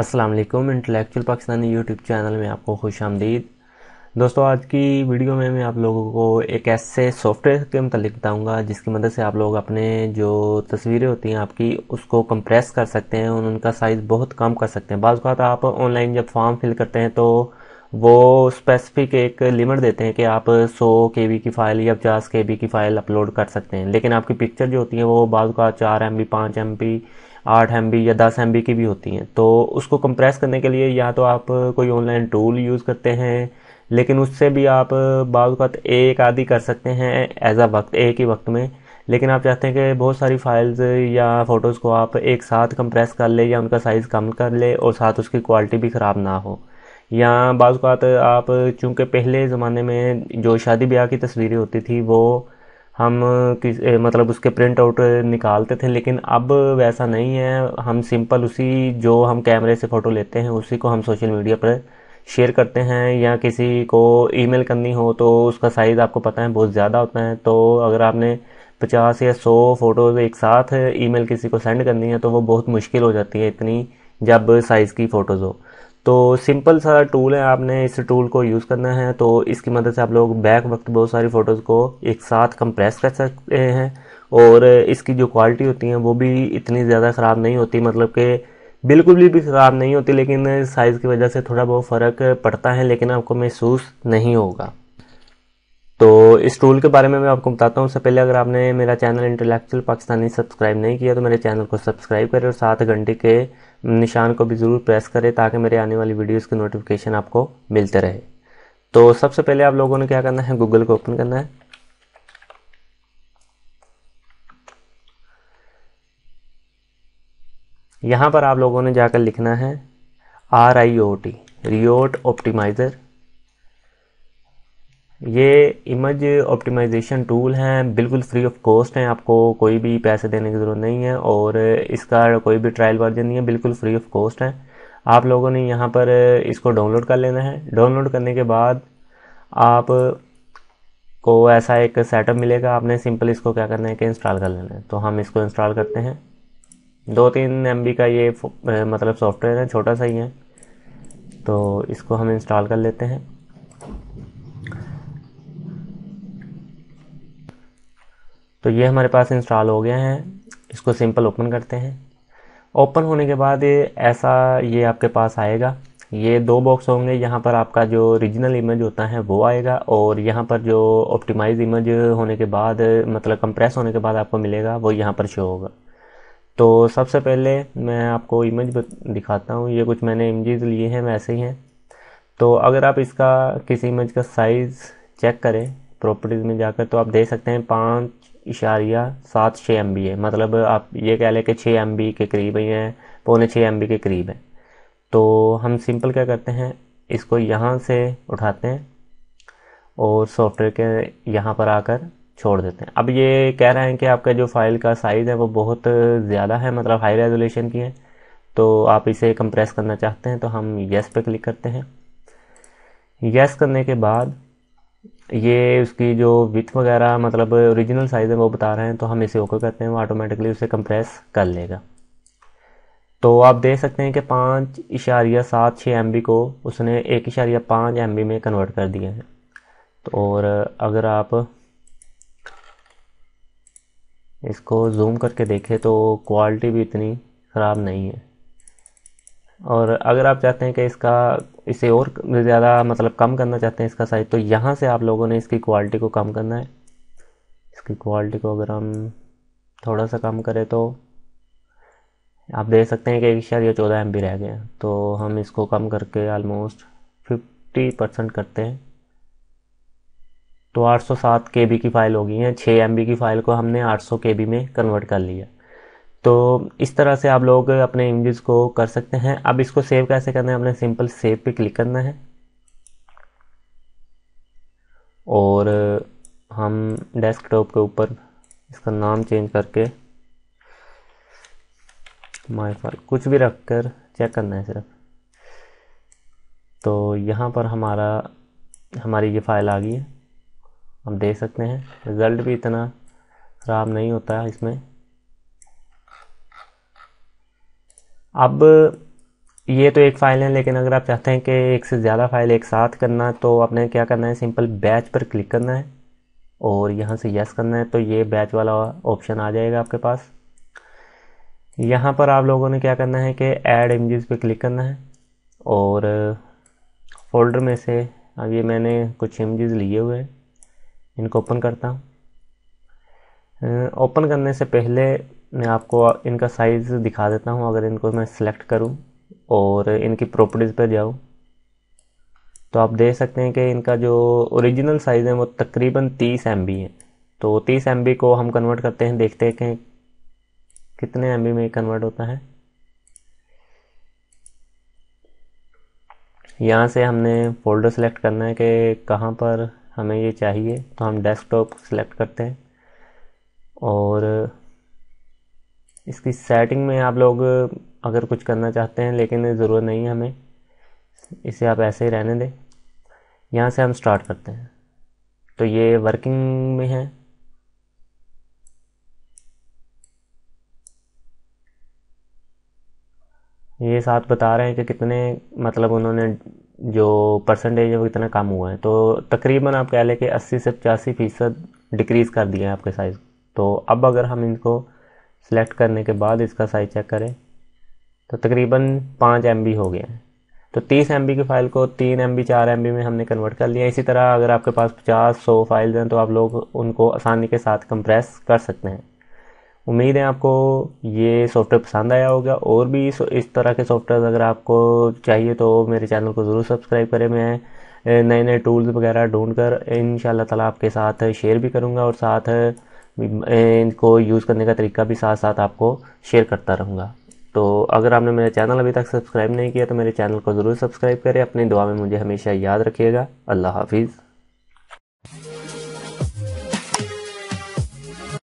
Aslam intellectual पाकिस्तानी YouTube channel में आपको खुश आमदीद दोस्तों आज की वीडियो में मैं आप लोगों को एक ऐसे सॉफ्टवेयर के मतलब बताऊंगा जिसकी मदद से आप लोग अपने जो तस्वीरें होती हैं आपकी उसको कंप्रेस कर सकते हैं और उनका साइज़ बहुत कम कर सकते हैं बाज़ात आप ऑनलाइन जब फॉर्म फिल करते हैं तो वो स्पेसिफिक एक लिमिट देते हैं कि आप 100 के की फ़ाइल या पचास के की फ़ाइल अपलोड कर सकते हैं लेकिन आपकी पिक्चर जो होती है वो बाद का चार एम बी पाँच एम बी आठ एम बी या दस एम बी की भी होती हैं तो उसको कंप्रेस करने के लिए या तो आप कोई ऑनलाइन टूल यूज़ करते हैं लेकिन उससे भी आप बाज़ात एक आदि कर सकते हैं एज आ वक्त एक ही वक्त में लेकिन आप चाहते हैं कि बहुत सारी फाइल्स या फ़ोटोज़ को आप एक साथ कंप्रेस कर ले या उनका साइज़ कम कर ले और साथ उसकी क्वालिटी भी ख़राब ना हो या बाज़ आप चूँकि पहले ज़माने में जो शादी ब्याह की तस्वीरें होती थी वो हम किस मतलब उसके प्रिंट आउट निकालते थे लेकिन अब वैसा नहीं है हम सिंपल उसी जो हम कैमरे से फ़ोटो लेते हैं उसी को हम सोशल मीडिया पर शेयर करते हैं या किसी को ईमेल करनी हो तो उसका साइज़ आपको पता है बहुत ज़्यादा होता है तो अगर आपने पचास या सौ फ़ोटोज़ एक साथ ईमेल किसी को सेंड करनी है तो वो बहुत मुश्किल हो जाती है इतनी जब साइज़ की फ़ोटोज़ हो तो सिंपल सा टूल है आपने इस टूल को यूज़ करना है तो इसकी मदद से आप लोग बैक वक्त बहुत सारी फ़ोटोज़ को एक साथ कंप्रेस कर सकते हैं और इसकी जो क्वालिटी होती है वो भी इतनी ज़्यादा ख़राब नहीं होती मतलब कि बिल्कुल भी ख़राब नहीं होती लेकिन साइज़ की वजह से थोड़ा बहुत फ़र्क पड़ता है लेकिन आपको महसूस नहीं होगा तो इस टूल के बारे में मैं आपको बताता हूँ उससे पहले अगर आपने मेरा चैनल इंटेलेक्चुअल पाकिस्तानी सब्सक्राइब नहीं किया तो मेरे चैनल को सब्सक्राइब करें और सात घंटे के निशान को भी ज़रूर प्रेस करें ताकि मेरे आने वाली वीडियोज़ के नोटिफिकेशन आपको मिलते रहे तो सबसे पहले आप लोगों ने क्या करना है गूगल को ओपन करना है यहाँ पर आप लोगों ने जाकर लिखना है R I O T riot optimizer ये इमेज ऑप्टिमाइजेशन टूल हैं बिल्कुल फ्री ऑफ कॉस्ट हैं आपको कोई भी पैसे देने की ज़रूरत नहीं है और इसका कोई भी ट्रायल वर्जन नहीं है बिल्कुल फ्री ऑफ कॉस्ट है आप लोगों ने यहाँ पर इसको डाउनलोड कर लेना है डाउनलोड करने के बाद आप को ऐसा एक सेटअप मिलेगा आपने सिंपल इसको क्या करना है कि इंस्टॉल कर लेना है तो हम इसको इंस्टॉल करते हैं दो तीन एम का ये मतलब सॉफ्टवेयर है छोटा सा ही है तो इसको हम इंस्टॉल कर लेते हैं तो ये हमारे पास इंस्टॉल हो गया है इसको सिंपल ओपन करते हैं ओपन होने के बाद ऐसा ये आपके पास आएगा ये दो बॉक्स होंगे यहाँ पर आपका जो रिजनल इमेज होता है वो आएगा और यहाँ पर जो ऑप्टिमाइज इमेज होने के बाद मतलब कंप्रेस होने के बाद आपको मिलेगा वो यहाँ पर शो होगा तो सबसे पहले मैं आपको इमेज दिखाता हूँ ये कुछ मैंने इमेज लिए हैं वैसे ही हैं तो अगर आप इसका किसी इमेज का साइज़ चेक करें प्रॉपर्टीज़ में जाकर तो आप देख सकते हैं पाँच इशारिया सात छः एम है मतलब आप ये कह लें कि छः एम के करीब ही हैं पौने छः एम के करीब हैं तो हम सिंपल क्या करते हैं इसको यहाँ से उठाते हैं और सॉफ्टवेयर के यहाँ पर आकर छोड़ देते हैं अब ये कह रहे हैं कि आपका जो फाइल का साइज़ है वो बहुत ज़्यादा है मतलब हाई रेजोलेशन की है तो आप इसे कंप्रेस करना चाहते हैं तो हम यस पे क्लिक करते हैं येस करने के बाद ये उसकी जो विथ वगैरह मतलब ओरिजिनल साइज़ है वो बता रहे हैं तो हम इसे ओके करते हैं वो ऑटोमेटिकली उसे कंप्रेस कर लेगा तो आप देख सकते हैं कि पाँच इशारिया सात छः एम को उसने एक इशारिया पाँच एम में कन्वर्ट कर दिया है तो और अगर आप इसको जूम करके देखें तो क्वालिटी भी इतनी ख़राब नहीं है और अगर आप चाहते हैं कि इसका इसे और ज़्यादा मतलब कम करना चाहते हैं इसका साइज़ तो यहाँ से आप लोगों ने इसकी क्वालिटी को कम करना है इसकी क्वालिटी को अगर हम थोड़ा सा कम करें तो आप देख सकते हैं कि एक शायद ये चौदह एम रह गया तो हम इसको कम करके आलमोस्ट फिफ्टी परसेंट करते हैं तो 807 सौ की फ़ाइल हो गई है 6 एम की फ़ाइल को हमने 800 सौ में कन्वर्ट कर लिया तो इस तरह से आप लोग अपने इमेजेस को कर सकते हैं अब इसको सेव कैसे करना है अपने सिंपल सेव पे क्लिक करना है और हम डेस्कटॉप के ऊपर इसका नाम चेंज करके माई फाइल कुछ भी रख कर चेक करना है सिर्फ तो यहाँ पर हमारा हमारी ये फाइल आ गई है हम देख सकते हैं रिज़ल्ट भी इतना ख़राब नहीं होता है इसमें अब ये तो एक फाइल है लेकिन अगर आप चाहते हैं कि एक से ज़्यादा फाइल एक साथ करना तो आपने क्या करना है सिंपल बैच पर क्लिक करना है और यहाँ से यस करना है तो ये बैच वाला ऑप्शन आ जाएगा आपके पास यहाँ पर आप लोगों ने क्या करना है कि ऐड इमेजेस पे क्लिक करना है और फोल्डर में से अब ये मैंने कुछ इमेजेस लिए हुए हैं इनको ओपन करता हूँ ओपन करने से पहले मैं आपको इनका साइज़ दिखा देता हूँ अगर इनको मैं सिलेक्ट करूँ और इनकी प्रॉपर्टीज़ पर जाऊँ तो आप देख सकते हैं कि इनका जो ओरिजिनल साइज़ है वो तकरीबन तीस एम है तो तीस एम को हम कन्वर्ट करते हैं देखते हैं कि कितने एम में कन्वर्ट होता है यहाँ से हमने फोल्डर सेलेक्ट करना है कि कहाँ पर हमें ये चाहिए तो हम डेस्कटॉप सेलेक्ट करते हैं और इसकी सेटिंग में आप लोग अगर कुछ करना चाहते हैं लेकिन ज़रूरत नहीं है हमें इसे आप ऐसे ही रहने दें यहाँ से हम स्टार्ट करते हैं तो ये वर्किंग में है ये साथ बता रहे हैं कि कितने मतलब उन्होंने जो परसेंटेज है वो कितना कम हुआ है तो तकरीबन आप कह लें कि अस्सी से पचासी फ़ीसद डिक्रीज़ कर दिया है आपके साइज़ तो अब अगर हम इनको सेलेक्ट करने के बाद इसका साइज चेक करें तो तकरीबन पाँच एम हो गया है तो तीस एम की फ़ाइल को तीन एम बी चार एम में हमने कन्वर्ट कर लिया इसी तरह अगर आपके पास पचास सौ फाइल्स हैं तो आप लोग उनको आसानी के साथ कंप्रेस कर सकते हैं उम्मीद है आपको ये सॉफ्टवेयर पसंद आया होगा और भी इस तरह के सॉफ्टवेयर अगर आपको चाहिए तो मेरे चैनल को ज़रूर सब्सक्राइब करें मैं नए नए टूल्स वगैरह ढूंढ कर इन ताला आपके साथ शेयर भी करूँगा और साथ इनको यूज़ करने का तरीका भी साथ साथ आपको शेयर करता रहूँगा तो अगर आपने मेरा चैनल अभी तक सब्सक्राइब नहीं किया तो मेरे चैनल को ज़रूर सब्सक्राइब करें अपनी दुआ में मुझे हमेशा याद रखिएगा अल्लाह हाफिज़